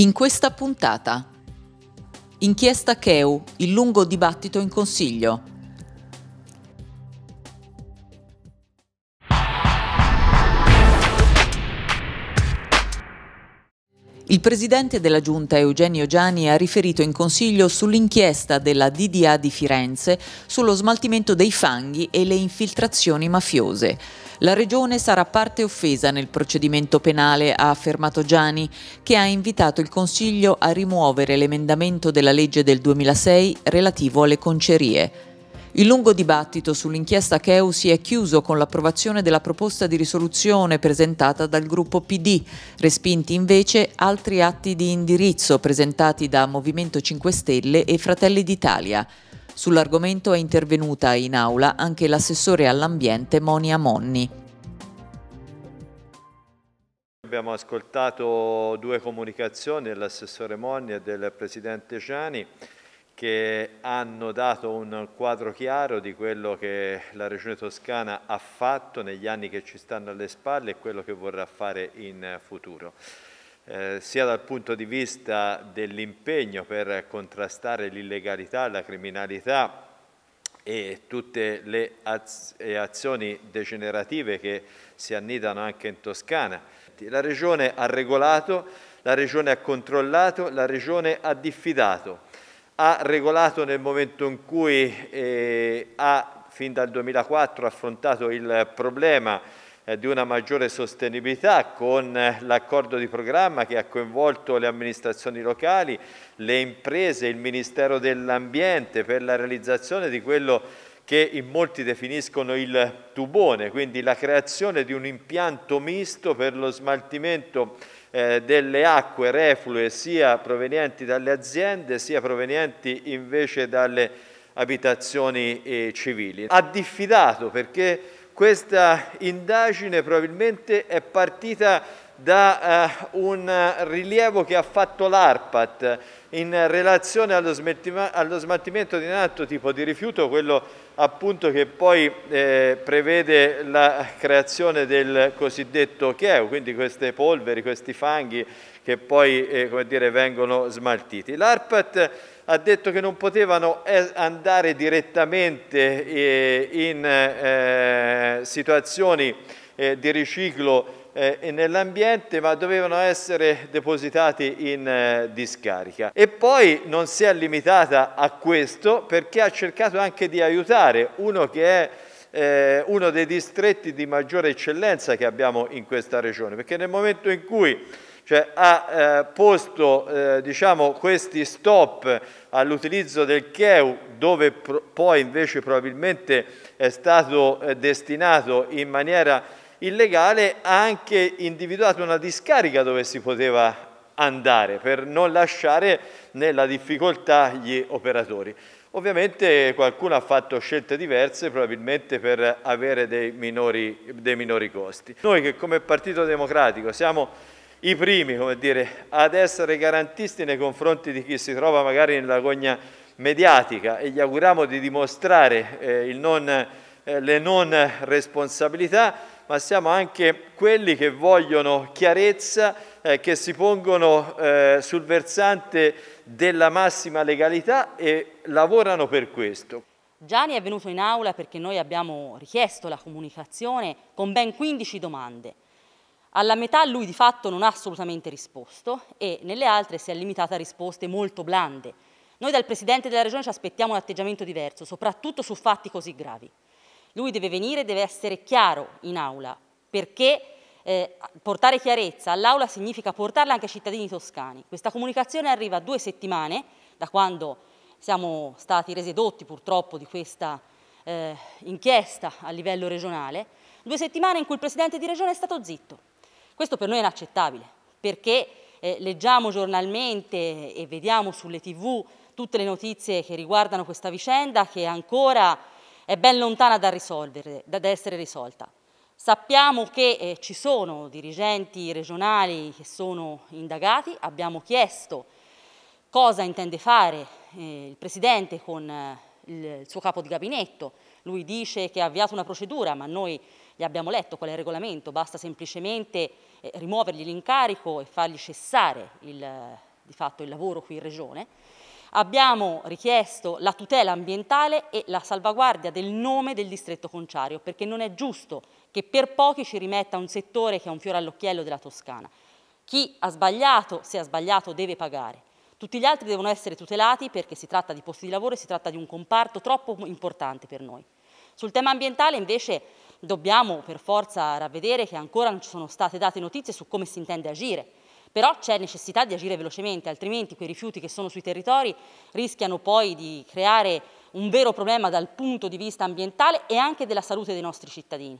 In questa puntata, inchiesta Cheu, il lungo dibattito in consiglio, Il presidente della Giunta Eugenio Gianni ha riferito in consiglio sull'inchiesta della DDA di Firenze sullo smaltimento dei fanghi e le infiltrazioni mafiose. La Regione sarà parte offesa nel procedimento penale, ha affermato Gianni, che ha invitato il Consiglio a rimuovere l'emendamento della legge del 2006 relativo alle concerie. Il lungo dibattito sull'inchiesta Cheu si è chiuso con l'approvazione della proposta di risoluzione presentata dal gruppo PD, respinti invece altri atti di indirizzo presentati da Movimento 5 Stelle e Fratelli d'Italia. Sull'argomento è intervenuta in aula anche l'assessore all'ambiente Monia Monni. Abbiamo ascoltato due comunicazioni dell'assessore Monni e del presidente Gianni che hanno dato un quadro chiaro di quello che la Regione Toscana ha fatto negli anni che ci stanno alle spalle e quello che vorrà fare in futuro. Eh, sia dal punto di vista dell'impegno per contrastare l'illegalità, la criminalità e tutte le azioni degenerative che si annidano anche in Toscana. La Regione ha regolato, la Regione ha controllato, la Regione ha diffidato ha regolato nel momento in cui eh, ha fin dal 2004 affrontato il problema eh, di una maggiore sostenibilità con eh, l'accordo di programma che ha coinvolto le amministrazioni locali, le imprese, il Ministero dell'Ambiente per la realizzazione di quello che in molti definiscono il tubone, quindi la creazione di un impianto misto per lo smaltimento eh, delle acque reflue sia provenienti dalle aziende sia provenienti invece dalle abitazioni eh, civili. Ha diffidato perché questa indagine probabilmente è partita da eh, un eh, rilievo che ha fatto l'ARPAT in relazione allo, allo, smaltimento di un altro tipo di rifiuto, quello appunto che poi eh, prevede la creazione del cosiddetto cheo, quindi queste polveri, questi fanghi che poi eh, dire, vengono smaltiti. L'ARPAT ha detto che non potevano andare direttamente eh, in eh, situazioni eh, di riciclo eh, nell'ambiente ma dovevano essere depositati in eh, discarica. E poi non si è limitata a questo perché ha cercato anche di aiutare uno che è eh, uno dei distretti di maggiore eccellenza che abbiamo in questa regione, perché nel momento in cui cioè, ha eh, posto eh, diciamo, questi stop all'utilizzo del CHEU dove poi invece probabilmente è stato eh, destinato in maniera il legale ha anche individuato una discarica dove si poteva andare per non lasciare nella difficoltà gli operatori. Ovviamente qualcuno ha fatto scelte diverse probabilmente per avere dei minori, dei minori costi. Noi che come Partito Democratico siamo i primi dire, ad essere garantisti nei confronti di chi si trova magari in lagogna mediatica e gli auguriamo di dimostrare eh, non, eh, le non responsabilità ma siamo anche quelli che vogliono chiarezza, eh, che si pongono eh, sul versante della massima legalità e lavorano per questo. Gianni è venuto in aula perché noi abbiamo richiesto la comunicazione con ben 15 domande. Alla metà lui di fatto non ha assolutamente risposto e nelle altre si è limitata a risposte molto blande. Noi dal Presidente della Regione ci aspettiamo un atteggiamento diverso, soprattutto su fatti così gravi. Lui deve venire, deve essere chiaro in aula, perché eh, portare chiarezza all'aula significa portarla anche ai cittadini toscani. Questa comunicazione arriva due settimane da quando siamo stati resi dotti purtroppo di questa eh, inchiesta a livello regionale, due settimane in cui il Presidente di Regione è stato zitto. Questo per noi è inaccettabile, perché eh, leggiamo giornalmente e vediamo sulle tv tutte le notizie che riguardano questa vicenda che ancora è ben lontana da, risolvere, da essere risolta. Sappiamo che eh, ci sono dirigenti regionali che sono indagati, abbiamo chiesto cosa intende fare eh, il Presidente con eh, il, suo capo di gabinetto, lui dice che ha avviato una procedura, ma noi gli abbiamo letto qual è il regolamento, basta semplicemente eh, rimuovergli l'incarico e fargli cessare il, eh, di fatto il lavoro qui in Regione. Abbiamo richiesto la tutela ambientale e la salvaguardia del nome del distretto conciario, perché non è giusto che per pochi ci rimetta un settore che è un fiore all'occhiello della Toscana. Chi ha sbagliato, se ha sbagliato, deve pagare. Tutti gli altri devono essere tutelati perché si tratta di posti di lavoro e si tratta di un comparto troppo importante per noi. Sul tema ambientale invece dobbiamo per forza ravvedere che ancora non ci sono state date notizie su come si intende agire. Però c'è necessità di agire velocemente, altrimenti quei rifiuti che sono sui territori rischiano poi di creare un vero problema dal punto di vista ambientale e anche della salute dei nostri cittadini.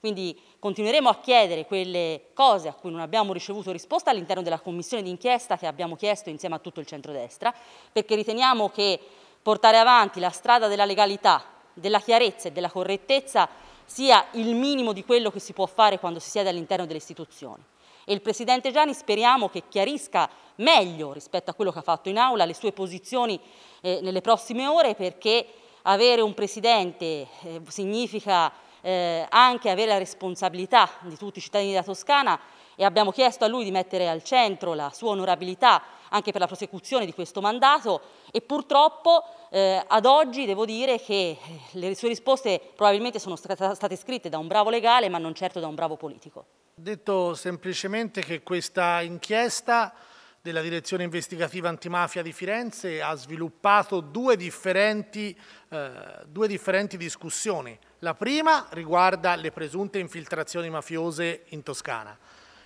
Quindi continueremo a chiedere quelle cose a cui non abbiamo ricevuto risposta all'interno della commissione d'inchiesta che abbiamo chiesto insieme a tutto il centrodestra, perché riteniamo che portare avanti la strada della legalità, della chiarezza e della correttezza sia il minimo di quello che si può fare quando si siede all'interno delle istituzioni. E il Presidente Gianni speriamo che chiarisca meglio rispetto a quello che ha fatto in aula le sue posizioni eh, nelle prossime ore perché avere un Presidente eh, significa eh, anche avere la responsabilità di tutti i cittadini della Toscana e abbiamo chiesto a lui di mettere al centro la sua onorabilità anche per la prosecuzione di questo mandato e purtroppo eh, ad oggi devo dire che eh, le sue risposte probabilmente sono state scritte da un bravo legale ma non certo da un bravo politico. Detto semplicemente che questa inchiesta della Direzione Investigativa Antimafia di Firenze ha sviluppato due differenti, eh, due differenti discussioni. La prima riguarda le presunte infiltrazioni mafiose in Toscana.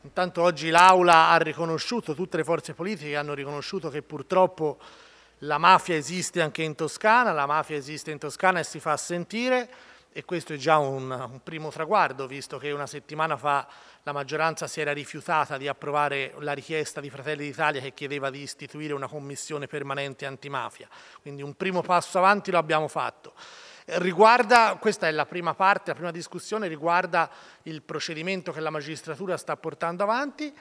Intanto oggi l'Aula ha riconosciuto, tutte le forze politiche hanno riconosciuto che purtroppo la mafia esiste anche in Toscana, la mafia esiste in Toscana e si fa sentire e questo è già un, un, primo traguardo, visto che una settimana fa la maggioranza si era rifiutata di approvare la richiesta di Fratelli d'Italia che chiedeva di istituire una commissione permanente antimafia. Quindi un primo passo avanti lo abbiamo fatto. Riguarda, questa è la prima parte, la prima discussione riguarda il procedimento che la magistratura sta portando avanti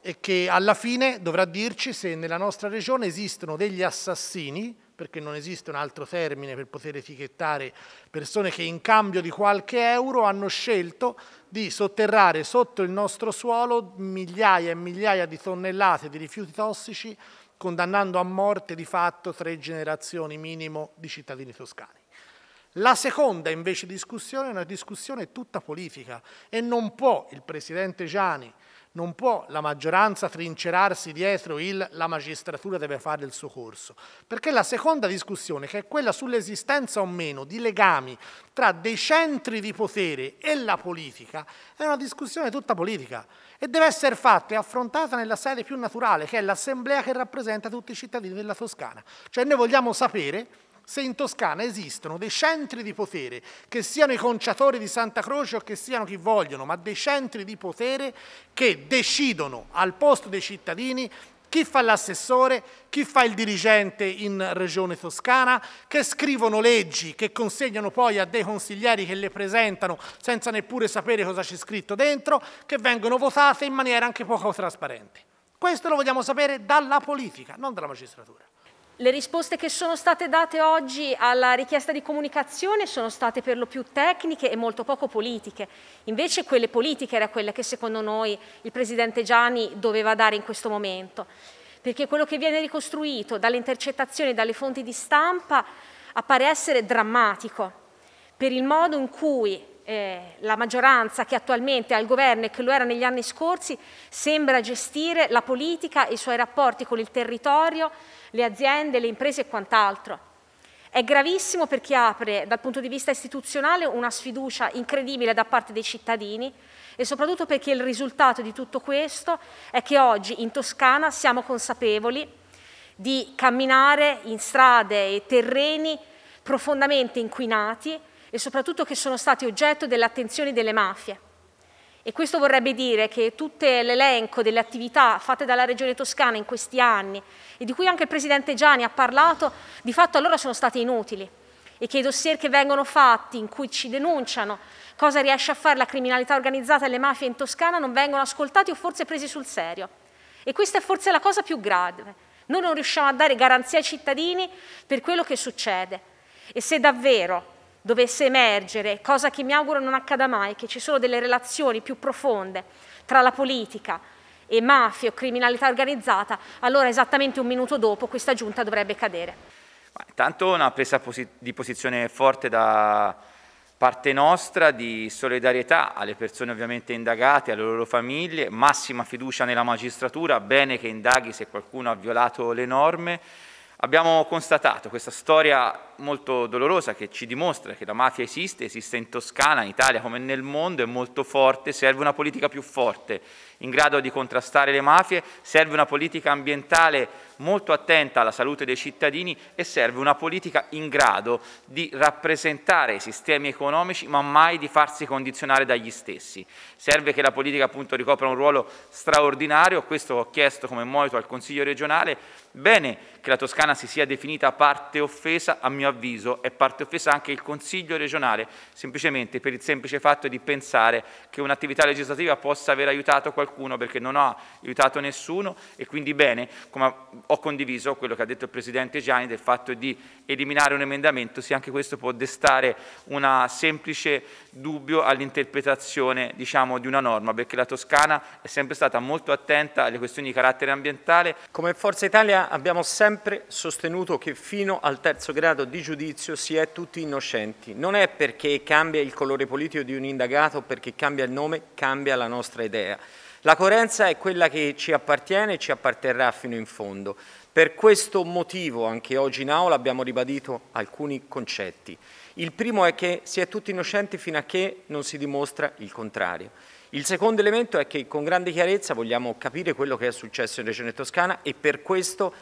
e che alla fine dovrà dirci se nella nostra regione esistono degli assassini perché non esiste un altro termine per poter etichettare persone che in cambio di qualche euro hanno scelto di sotterrare sotto il nostro suolo migliaia e migliaia di tonnellate di rifiuti tossici, condannando a morte di fatto tre generazioni minimo di cittadini toscani. La seconda invece discussione è una discussione tutta politica e non può il Presidente Gianni non può la maggioranza trincerarsi dietro il la magistratura deve fare il suo corso, perché la seconda discussione, che è quella sull'esistenza o meno di legami tra dei centri di potere e la politica, è una discussione tutta politica e deve essere fatta e affrontata nella sede più naturale, che è l'assemblea che rappresenta tutti i cittadini della Toscana. Cioè noi vogliamo sapere se in Toscana esistono dei centri di potere, che siano i conciatori di Santa Croce o che siano chi vogliono, ma dei centri di potere che decidono al posto dei cittadini chi fa l'assessore, chi fa il dirigente in regione toscana, che scrivono leggi che consegnano poi a dei consiglieri che le presentano senza neppure sapere cosa c'è scritto dentro, che vengono votate in maniera anche poco trasparente. Questo lo vogliamo sapere dalla politica, non dalla magistratura. Le risposte che sono state date oggi alla richiesta di comunicazione sono state per lo più tecniche e molto poco politiche. Invece quelle politiche era quelle che secondo noi il Presidente Gianni doveva dare in questo momento. Perché quello che viene ricostruito dalle intercettazioni e dalle fonti di stampa appare essere drammatico per il modo in cui eh, la maggioranza che attualmente è al governo e che lo era negli anni scorsi sembra gestire la politica e i suoi rapporti con il territorio, le aziende, le imprese e quant'altro. È gravissimo perché apre dal punto di vista istituzionale una sfiducia incredibile da parte dei cittadini e soprattutto perché il risultato di tutto questo è che oggi in Toscana siamo consapevoli di camminare in strade e terreni profondamente inquinati e soprattutto che sono stati oggetto dell'attenzione delle mafie. E questo vorrebbe dire che tutto l'elenco delle attività fatte dalla Regione Toscana in questi anni e di cui anche il Presidente Gianni ha parlato, di fatto allora sono state inutili e che i dossier che vengono fatti in cui ci denunciano cosa riesce a fare la criminalità organizzata e le mafie in Toscana non vengono ascoltati o forse presi sul serio. E questa è forse la cosa più grave. Noi non riusciamo a dare garanzia ai cittadini per quello che succede. E se davvero dovesse emergere, cosa che mi auguro non accada mai, che ci sono delle relazioni più profonde tra la politica e mafia o criminalità organizzata, allora esattamente un minuto dopo questa giunta dovrebbe cadere. Intanto una presa di posizione forte da parte nostra di solidarietà alle persone ovviamente indagate, alle loro famiglie, massima fiducia nella magistratura, bene che indaghi se qualcuno ha violato le norme. Abbiamo constatato questa storia molto dolorosa che ci dimostra che la mafia esiste, esiste in Toscana, in Italia come nel mondo, è molto forte, serve una politica più forte in grado di contrastare le mafie, serve una politica ambientale molto attenta alla salute dei cittadini e serve una politica in grado di rappresentare i sistemi economici ma mai di farsi condizionare dagli stessi. Serve che la politica appunto ricopra un ruolo straordinario, questo ho chiesto come monito al Consiglio regionale, bene che la Toscana si sia definita parte offesa, a mio avviso è parte offesa anche il Consiglio regionale, semplicemente per il semplice fatto di pensare che un'attività legislativa possa aver aiutato qualcuno perché non ha aiutato nessuno e quindi bene, come ho condiviso quello che ha detto il Presidente Gianni del fatto di eliminare un emendamento, se anche questo può destare un semplice dubbio all'interpretazione diciamo, di una norma, perché la Toscana è sempre stata molto attenta alle questioni di carattere ambientale. Come Forza Italia abbiamo sempre sostenuto che fino al terzo grado di giudizio si è tutti innocenti. Non è perché cambia il colore politico di un indagato, perché cambia il nome, cambia la nostra idea. La coerenza è quella che ci appartiene e ci apparterrà fino in fondo. Per questo motivo anche oggi in aula abbiamo ribadito alcuni concetti. Il primo è che si è tutti innocenti fino a che non si dimostra il contrario. Il secondo elemento è che con grande chiarezza vogliamo capire quello che è successo in Regione Toscana e per questo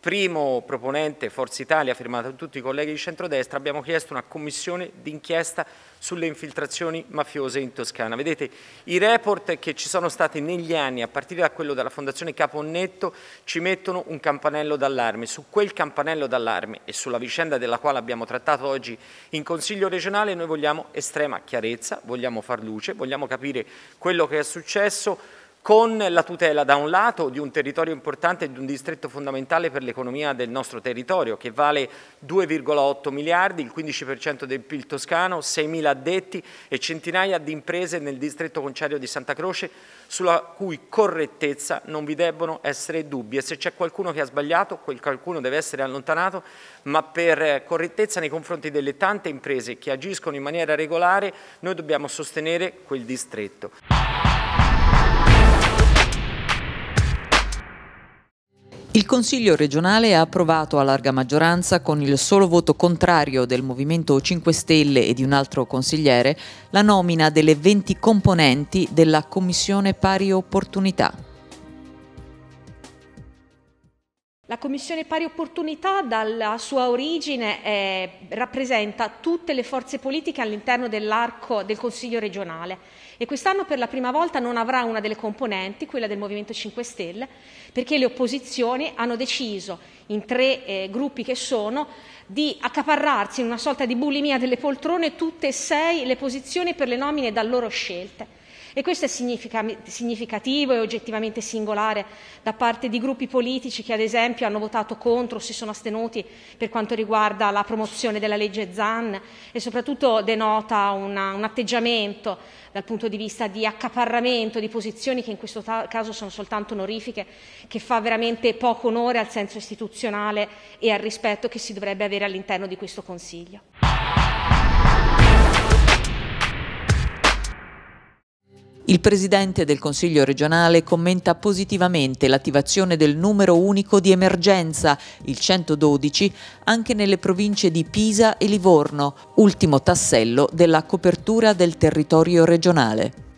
primo proponente Forza Italia, firmato da tutti i colleghi di centrodestra, abbiamo chiesto una commissione d'inchiesta sulle infiltrazioni mafiose in Toscana. Vedete, i report che ci sono stati negli anni, a partire da quello della Fondazione Caponnetto, ci mettono un campanello d'allarme. Su quel campanello d'allarme e sulla vicenda della quale abbiamo trattato oggi in Consiglio regionale, noi vogliamo estrema chiarezza, vogliamo far luce, vogliamo capire quello che è successo, con la tutela da un lato di un territorio importante e di un distretto fondamentale per l'economia del nostro territorio che vale 2,8 miliardi, il 15% del PIL toscano, 6.000 addetti e centinaia di imprese nel distretto conciario di Santa Croce sulla cui correttezza non vi debbono essere dubbi e se c'è qualcuno che ha sbagliato quel qualcuno deve essere allontanato ma per correttezza nei confronti delle tante imprese che agiscono in maniera regolare noi dobbiamo sostenere quel distretto. Il Consiglio regionale ha approvato a larga maggioranza, con il solo voto contrario del Movimento 5 Stelle e di un altro consigliere, la nomina delle 20 componenti della Commissione Pari Opportunità. La Commissione Pari Opportunità dalla sua origine eh, rappresenta tutte le forze politiche all'interno dell'arco del Consiglio regionale e quest'anno per la prima volta non avrà una delle componenti, quella del Movimento 5 Stelle, perché le opposizioni hanno deciso in tre eh, gruppi che sono di accaparrarsi in una sorta di bulimia delle poltrone tutte e sei le posizioni per le nomine da loro scelte. E questo è significativo e oggettivamente singolare da parte di gruppi politici che, ad esempio, hanno votato contro o si sono astenuti per quanto riguarda la promozione della legge Zan e soprattutto denota una, un atteggiamento dal punto di vista di accaparramento di posizioni che in questo ta- caso sono soltanto onorifiche, che fa veramente poco onore al senso istituzionale e al rispetto che si dovrebbe avere all'interno di questo Consiglio. Il Presidente del Consiglio regionale commenta positivamente l'attivazione del numero unico di emergenza, il 112, anche nelle province di Pisa e Livorno, ultimo tassello della copertura del territorio regionale.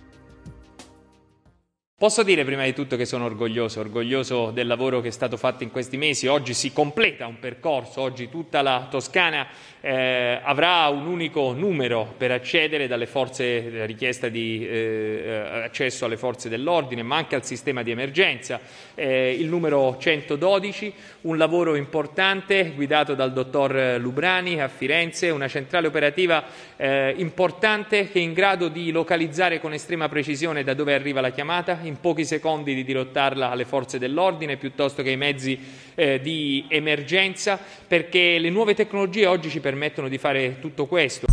Posso dire prima di tutto che sono orgoglioso, orgoglioso del lavoro che è stato fatto in questi mesi. Oggi si completa un percorso, oggi tutta la Toscana eh, avrà un unico numero per accedere dalle forze, la richiesta di eh, eh accesso alle forze dell'ordine, ma anche al sistema di emergenza, eh, il numero 112, un lavoro importante guidato dal dottor Lubrani a Firenze, una centrale operativa eh, importante che è in grado di localizzare con estrema precisione da dove arriva la chiamata In in pochi secondi di dirottarla alle forze dell'ordine piuttosto che ai mezzi eh, di emergenza, perché le nuove tecnologie oggi ci permettono di fare tutto questo.